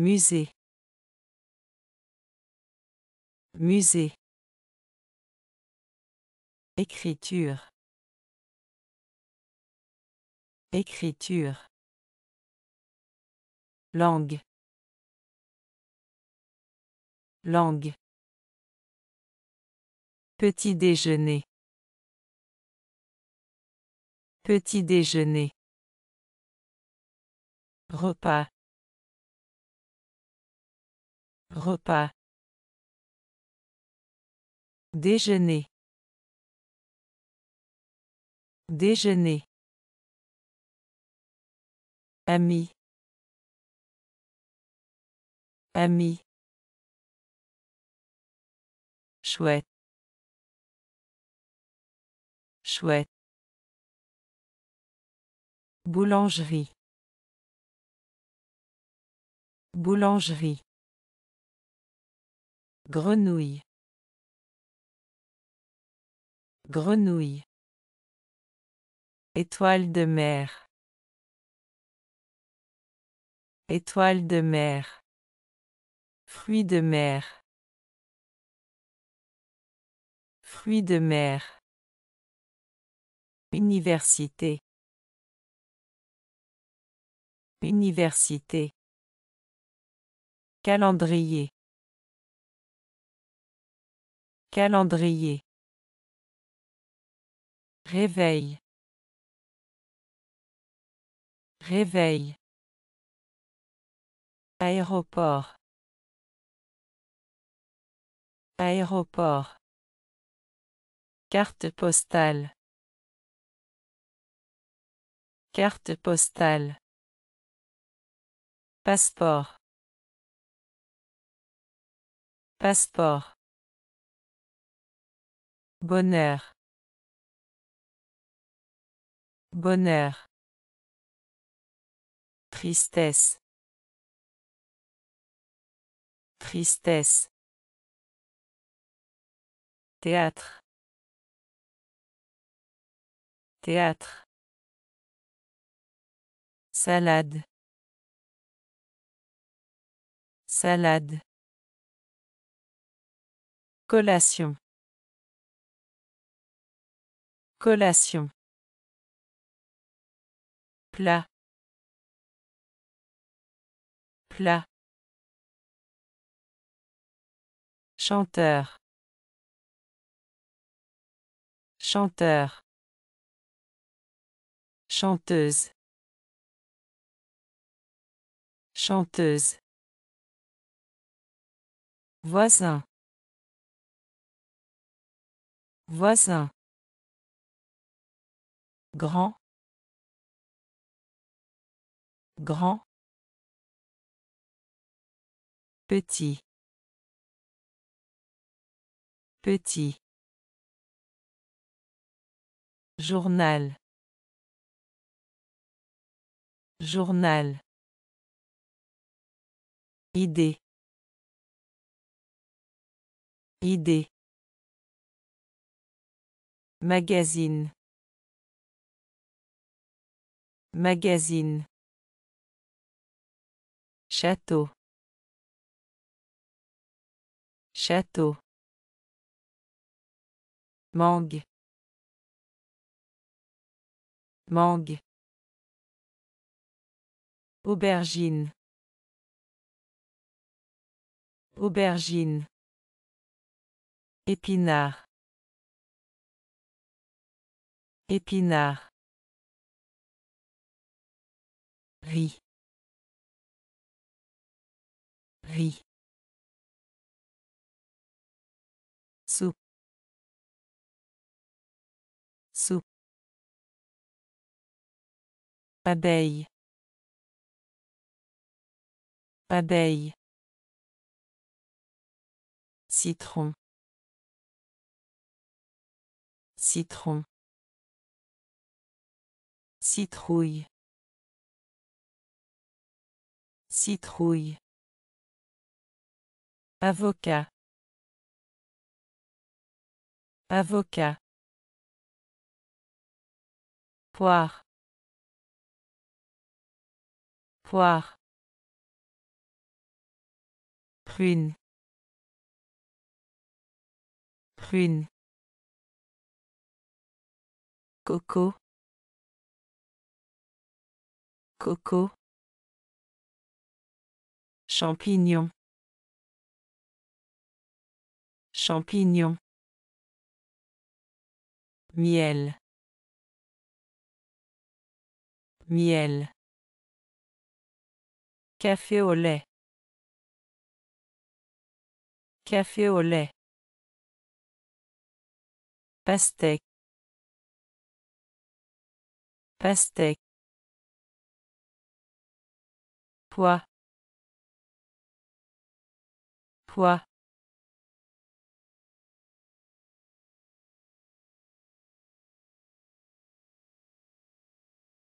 Musée. Musée. Écriture. Écriture. Langue. Langue. Petit déjeuner. Petit déjeuner. Repas repas déjeuner déjeuner ami ami chouette chouette boulangerie boulangerie Grenouille. Grenouille. Étoile de mer. Étoile de mer. Fruit de mer. Fruit de mer. Université. Université. Calendrier. Calendrier. Réveil. Réveil. Aéroport. Aéroport. Carte postale. Carte postale. Passeport. Passeport. Bonheur. Bonheur. Tristesse. Tristesse. Théâtre. Théâtre. Salade. Salade. Collation. Collation. Plat. Plat. Chanteur. Chanteur. Chanteuse. Chanteuse. Voisin. Voisin grand grand petit petit journal journal idée idée magazine Magazine. Château. Château. Mangue. Mangue. Aubergine. Aubergine. Épinard. Épinard. Riz. Riz. Sous. Sous. Padeille. Padeille. Citron. Citron. Citrouille. Citrouille. Avocat. Avocat. Poire. Poire. Prune. Prune. Coco. Coco. Champignon. Champignon. Miel. Miel. Café au lait. Café au lait. Pastèque. Pastèque poids